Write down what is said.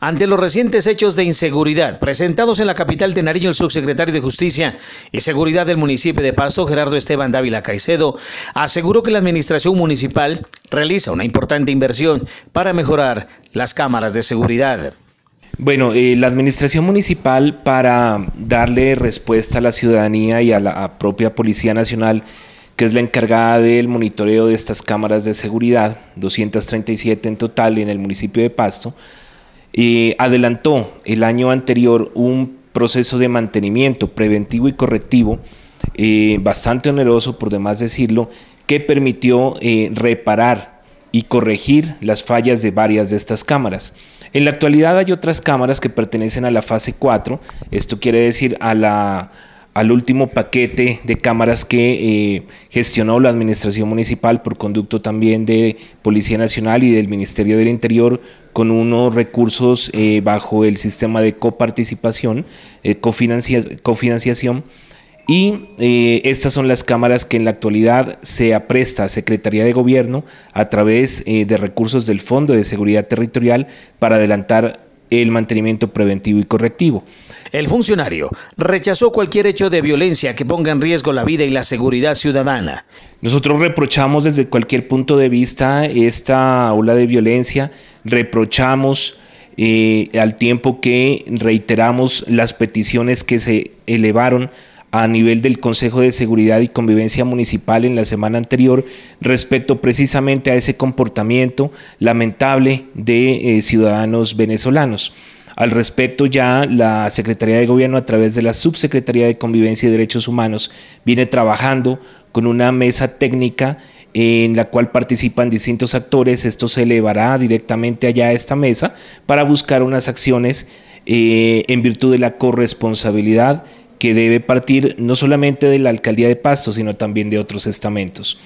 Ante los recientes hechos de inseguridad presentados en la capital de Nariño, el subsecretario de Justicia y Seguridad del municipio de Pasto, Gerardo Esteban Dávila Caicedo, aseguró que la administración municipal realiza una importante inversión para mejorar las cámaras de seguridad. Bueno, eh, la administración municipal para darle respuesta a la ciudadanía y a la propia Policía Nacional, que es la encargada del monitoreo de estas cámaras de seguridad, 237 en total en el municipio de Pasto, adelantó el año anterior un proceso de mantenimiento preventivo y correctivo eh, bastante oneroso, por demás decirlo, que permitió eh, reparar y corregir las fallas de varias de estas cámaras. En la actualidad hay otras cámaras que pertenecen a la fase 4, esto quiere decir a la al último paquete de cámaras que eh, gestionó la Administración Municipal por conducto también de Policía Nacional y del Ministerio del Interior con unos recursos eh, bajo el sistema de coparticipación, eh, cofinanciación. Y estas son las cámaras que en la actualidad se apresta a Secretaría de Gobierno a través de recursos del Fondo de Seguridad Territorial para adelantar el mantenimiento preventivo y correctivo. El funcionario rechazó cualquier hecho de violencia que ponga en riesgo la vida y la seguridad ciudadana. Nosotros reprochamos desde cualquier punto de vista esta ola de violencia, reprochamos eh, al tiempo que reiteramos las peticiones que se elevaron a nivel del Consejo de Seguridad y Convivencia Municipal en la semana anterior respecto precisamente a ese comportamiento lamentable de eh, ciudadanos venezolanos. Al respecto, ya la Secretaría de Gobierno, a través de la Subsecretaría de Convivencia y Derechos Humanos, viene trabajando con una mesa técnica en la cual participan distintos actores. Esto se elevará directamente allá a esta mesa para buscar unas acciones eh, en virtud de la corresponsabilidad que debe partir no solamente de la alcaldía de Pasto, sino también de otros estamentos.